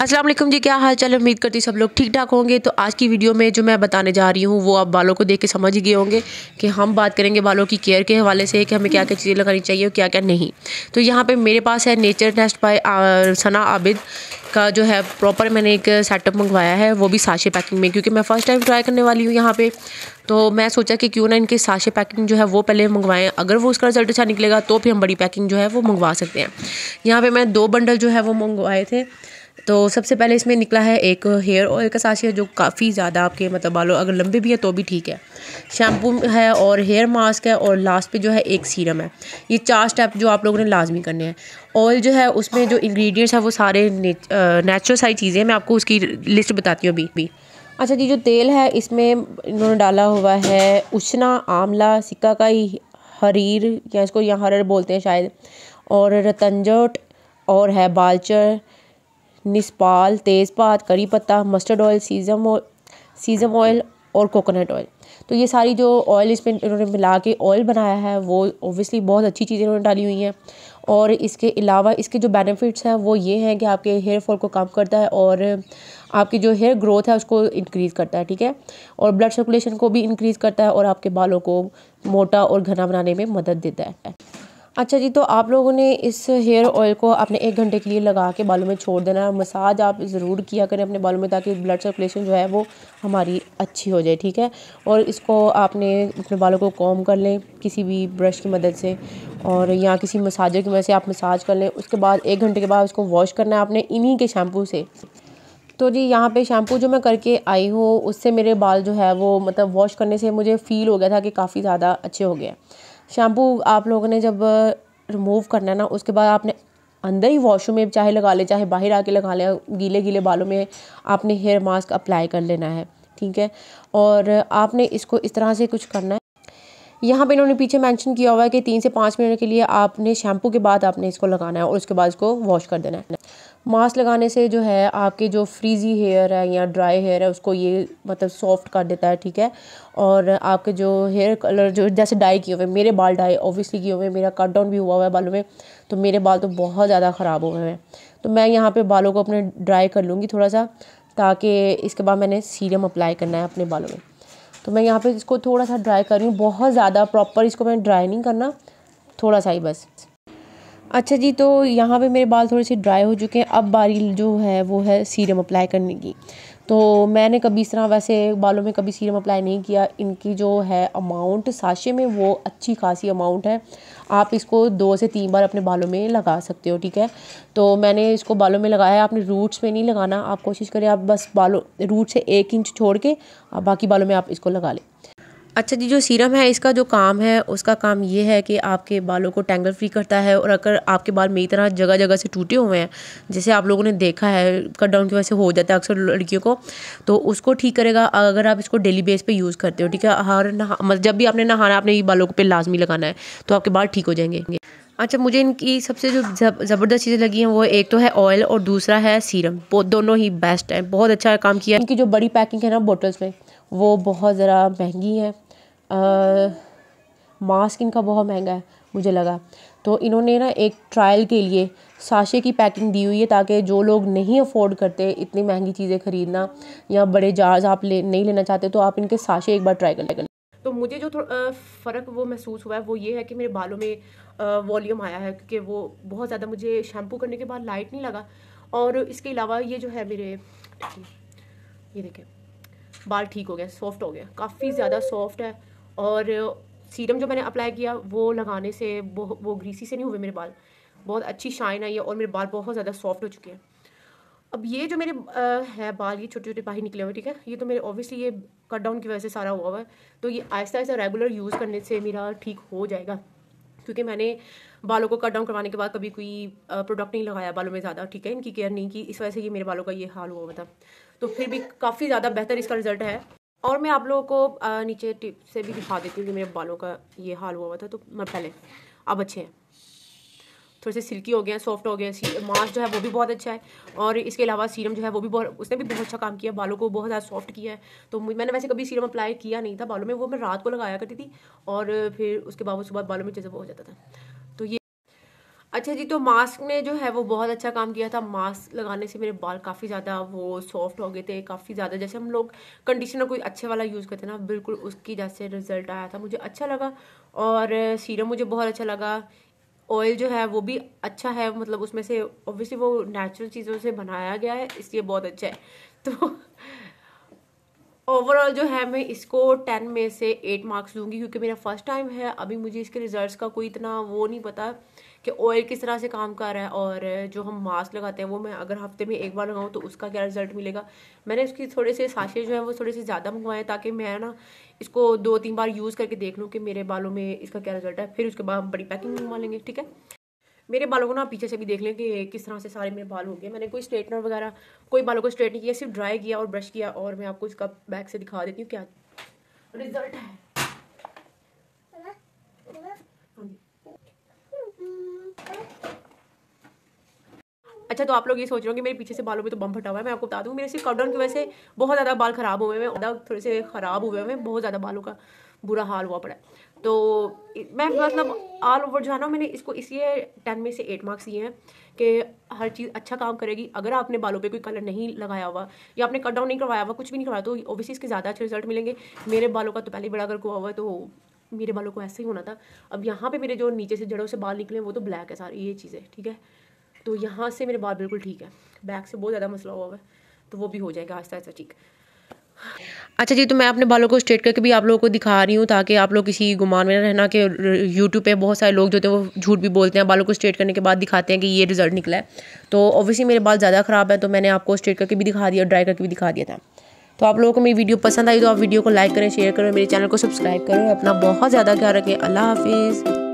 अस्सलाम वालेकुम जी क्या हाल चाल उम्मीद करती सब लोग ठीक ठाक होंगे तो आज की वीडियो में जो मैं बताने जा रही हूँ वो आप बालों को देख के समझ ही गए होंगे कि हम बात करेंगे बालों की केयर के हवाले से कि हमें क्या क्या चीज़ें लगानी चाहिए और क्या क्या नहीं तो यहाँ पे मेरे पास है nature taste by Sana Abid का जो है प्रॉपर मैंने एक सेटअप मंगवाया है वो भी साशे पैकिंग में क्योंकि मैं फ़र्स्ट टाइम ट्राई करने वाली हूँ यहाँ पर तो मैं सोचा कि क्यों ना इनके साशे पैकिंग जो है वो पहले मंगवाएं अगर वो उसका रिजल्ट अच्छा निकलेगा तो फिर हम बड़ी पैकिंग जो है वो मंगवा सकते हैं यहाँ पर मैं दो बंडल जो है वो मंगवाए थे तो सबसे पहले इसमें निकला है एक हेयर ऑयल का साशिया जो काफ़ी ज़्यादा आपके मतलब बालों अगर लंबे भी हैं तो भी ठीक है शैम्पू है और हेयर मास्क है और लास्ट पे जो है एक सीरम है ये चार स्टेप जो आप लोगों ने लाजमी करने हैं ऑयल जो है उसमें जो इंग्रेडिएंट्स हैं वो सारे नेचुरल सारी चीज़ें मैं आपको उसकी लिस्ट बताती हूँ अभी भी अच्छा जी जो तेल है इसमें इन्होंने डाला हुआ है उछना आंवला सिक्का का ही हरीर या इसको यहाँ हरर बोलते हैं शायद और रतंजट और है बालचर निस्पाल तेज़पात करी पत्ता mustard oil sesame oil sesame oil और कोकोनट ऑयल तो ये सारी जो ऑयल इसमें इन्होंने मिला के ऑयल बनाया है वो ओबियसली बहुत अच्छी चीज़ें इन्होंने डाली हुई हैं और इसके अलावा इसके जो बेनिफिट्स हैं वो ये हैं कि आपके हेयर फॉल को कम करता है और आपकी जो हेयर ग्रोथ है उसको इंक्रीज़ करता है ठीक है और ब्लड सर्कुलेशन को भी इंक्रीज़ करता है और आपके बालों को मोटा और घना बनाने में मदद देता है अच्छा जी तो आप लोगों ने इस हेयर ऑयल को अपने एक घंटे के लिए लगा के बालों में छोड़ देना है मसाज आप ज़रूर किया करें अपने बालों में ताकि ब्लड सर्कुलेशन जो है वो हमारी अच्छी हो जाए ठीक है और इसको आपने अपने बालों को कॉम कर लें किसी भी ब्रश की मदद से और या किसी मसाजर की मदद से आप मसाज कर लें उसके बाद एक घंटे के बाद उसको वॉश करना है आपने इन्हीं के शैम्पू से तो जी यहाँ पे शैम्पू जो मैं करके आई हूँ उससे मेरे बाल जो है वो मतलब वॉश करने से मुझे फ़ील हो गया था कि काफ़ी ज़्यादा अच्छे हो गए शैम्पू आप लोगों ने जब रिमूव करना है ना उसके बाद आपने अंदर ही वॉशरूम में चाहे लगा ले चाहे बाहर आके लगा ले गीले गीले बालों में आपने हेयर मास्क अप्लाई कर लेना है ठीक है और आपने इसको इस तरह से कुछ करना है यहाँ पे इन्होंने पीछे मेंशन किया हुआ है कि तीन से पाँच मिनट के लिए आपने शैम्पू के बाद आपने इसको लगाना है और उसके बाद इसको वॉश कर देना है मास्क लगाने से जो है आपके जो फ्रीजी हेयर है या ड्राई हेयर है उसको ये मतलब सॉफ्ट कर देता है ठीक है और आपके जो हेयर कलर जो जैसे डाई किए हुए मेरे बाल डाई ऑब्वियसली किए हुए मेरा कट डाउन भी हुआ हुआ है बालों में तो मेरे बाल तो बहुत ज़्यादा ख़राब हुए हैं तो मैं यहाँ पर बालों को अपने ड्राई कर लूँगी थोड़ा सा ताकि इसके बाद मैंने सीरम अप्लाई करना है अपने बालों में तो मैं यहाँ पे इसको थोड़ा सा ड्राई कर रही हूँ बहुत ज़्यादा प्रॉपर इसको मैं ड्राई नहीं करना थोड़ा सा ही बस अच्छा जी तो यहाँ पे मेरे बाल थोड़े से ड्राई हो चुके हैं अब बारी जो है वो है सीरम अप्लाई करने की तो मैंने कभी इस तरह वैसे बालों में कभी सीरम अप्लाई नहीं किया इनकी जो है अमाउंट साशे में वो अच्छी खासी अमाउंट है आप इसको दो से तीन बार अपने बालों में लगा सकते हो ठीक है तो मैंने इसको बालों में लगाया आपने रूट्स में नहीं लगाना आप कोशिश करें आप बस बालों रूट से एक इंच छोड़ के बाकी बालों में आप इसको लगा लें अच्छा जी जो सीरम है इसका जो काम है उसका काम ये है कि आपके बालों को टैंगल फ्री करता है और अगर आपके बाल मेरी तरह जगह जगह से टूटे हुए हैं जैसे आप लोगों ने देखा है कट डाउन की वजह से हो जाता है अक्सर लड़कियों को तो उसको ठीक करेगा अगर आप इसको डेली बेस पे यूज़ करते हो ठीक है हर नहा जब भी आपने नहाना आपने बालों पर लाजमी लगाना है तो आपके बाल ठीक हो जाएंगे अच्छा मुझे इनकी सबसे जो ज़बरदस्त चीज़ें लगी हैं वो एक तो है ऑयल और दूसरा है सीरम दोनों ही बेस्ट है बहुत अच्छा काम किया इनकी जो बड़ी पैकिंग है ना बोटल्स में वो बहुत ज़रा महंगी है मास्क इनका बहुत महंगा है मुझे लगा तो इन्होंने ना एक ट्रायल के लिए साशे की पैकिंग दी हुई है ताकि जो लोग नहीं अफोर्ड करते इतनी महंगी चीज़ें ख़रीदना या बड़े जार्ज आप ले नहीं लेना चाहते तो आप इनके साशे एक बार ट्राई कर लेकर तो मुझे जो थोड़ा फ़र्क वो महसूस हुआ है वो ये है कि मेरे बालों में वॉल्यूम आया है क्योंकि वो बहुत ज़्यादा मुझे शैम्पू करने के बाद लाइट नहीं लगा और इसके अलावा ये जो है मेरे ये देखें बाल ठीक हो गया सॉफ्ट हो गया काफ़ी ज़्यादा सॉफ्ट है और सीरम जो मैंने अप्लाई किया वो लगाने से वो वो ग्रीसी से नहीं हुए मेरे बाल बहुत अच्छी शाइन आई है और मेरे बाल बहुत ज़्यादा सॉफ्ट हो चुके हैं अब ये जो मेरे आ, है बाल ये छोटे छोटे बाहर निकले हुए ठीक है ये तो मेरे ऑब्वियसली ये कट डाउन की वजह से सारा हुआ हुआ है तो ये आहिस्ता आहिस्ता रेगुलर यूज़ करने से मेरा ठीक हो जाएगा क्योंकि मैंने बालों को कट डाउन करवाने के बाद कभी कोई प्रोडक्ट नहीं लगाया बालों में ज़्यादा ठीक है इनकी केयर नहीं की इस वजह से ये मेरे बालों का ये हाल हुआ मतलब तो फिर भी काफ़ी ज़्यादा बेहतर इसका रिजल्ट है और मैं आप लोगों को नीचे टिप से भी दिखा देती हूँ कि मेरे बालों का ये हाल हुआ हुआ था तो मैं पहले अब अच्छे हैं थोड़े से सिल्की हो गए हैं सॉफ्ट हो गए हैं मास्क जो है वो भी बहुत अच्छा है और इसके अलावा सीरम जो है वो भी बहुत उसने भी बहुत अच्छा काम किया बालों को बहुत ज़्यादा सॉफ्ट किया है तो मैंने वैसे कभी सीरम अप्लाई किया नहीं था बालों में वो मैं रात को लगाया करती थी और फिर उसके बाद उसके बाद बालों में जैसे हो जाता था तो ये अच्छा जी तो मास्क ने जो है वो बहुत अच्छा काम किया था मास्क लगाने से मेरे बाल काफ़ी ज़्यादा वो सॉफ्ट हो गए थे काफ़ी ज़्यादा जैसे हम लोग कंडीशनर कोई अच्छे वाला यूज़ करते ना बिल्कुल उसकी जैसे रिजल्ट आया था मुझे अच्छा लगा और सीरम मुझे बहुत अच्छा लगा ऑयल जो है वो भी अच्छा है मतलब उसमें से ऑब्वियसली वो नेचुरल चीज़ों से बनाया गया है इसलिए बहुत अच्छा है तो ओवरऑल जो है मैं इसको टेन में से एट मार्क्स दूंगी क्योंकि मेरा फर्स्ट टाइम है अभी मुझे इसके रिजल्ट्स का कोई इतना वो नहीं पता कि ऑयल किस तरह से काम कर रहा है और जो हम मास्क लगाते हैं वो मैं अगर हफ्ते में एक बार लगाऊँ तो उसका क्या रिजल्ट मिलेगा मैंने उसकी थोड़े से साशे जो है वो थोड़े से ज़्यादा मंगवाए ताकि मैं ना इसको दो तीन बार यूज़ करके देख लूँ कि मेरे बालों में इसका क्या रिजल्ट है फिर उसके बाद हम बड़ी पैकिंग मंगवा लेंगे ठीक है मेरे बालों को ना पीछे से भी देख लें कि किस तरह से सारे मेरे बाल हो गए मैंने कोई स्ट्रेटनर वगैरह कोई बालों को स्ट्रेट नहीं किया सिर्फ ड्राई किया और ब्रश किया और मैं आपको इसका बैक से दिखा देती हूँ क्या रिजल्ट है अच्छा तो आप लोग ये सोच रहे हो कि मेरे पीछे से बालों में तो बम फटा हुआ है मैं आपको बता दूँ मेरे सिर्फ कॉटन की वजह से बहुत ज़्यादा बाल खराब हुए हैं थोड़े से खराब हुए हैं बहुत ज़्यादा बालों का बुरा हाल हुआ पड़ा तो मैं मतलब ऑल ओवर जो है ना मैंने इसको इसलिए टेन में से एट मार्क्स दिए हैं कि हर चीज़ अच्छा काम करेगी अगर आपने बालों पे कोई कलर नहीं लगाया हुआ या आपने कट डाउन नहीं करवाया हुआ कुछ भी नहीं करवाया तो ओबियसली इसके ज़्यादा अच्छे रिजल्ट मिलेंगे मेरे बालों का तो पहले बड़ा अगर हुआ हुआ तो मेरे बालों को ऐसे ही होना था अब यहाँ पर मेरे जो नीचे से जड़ों से बाल निकले वो तो ब्लैक है सारी ये चीज़ें ठीक है तो यहाँ से मेरे बाल बिल्कुल ठीक है बैक से बहुत ज़्यादा मसला हुआ हुआ है तो वो भी हो जाएगा आस्ता आस्ता ठीक अच्छा जी तो मैं अपने बालों को स्ट्रेट करके भी आप लोगों को दिखा रही हूँ ताकि आप लोग किसी गुमान में ना रहना कि यूट्यूब पे बहुत सारे लोग जो होते हैं वो झूठ भी बोलते हैं बालों को स्ट्रेट करने के बाद दिखाते हैं कि ये रिज़ल्ट निकला है तो ऑब्वियसली मेरे बाल ज़्यादा ख़राब है तो मैंने आपको स्ट्रेट करके भी दिखा दिया ड्राई करके भी दिखा दिया था तो आप लोगों को मेरी वीडियो पसंद आई तो आप वीडियो को लाइक करें शेयर करें मेरे चैनल को सब्सक्राइब करें अपना बहुत ज़्यादा ख्याल रखें अल्लाह हाफिज़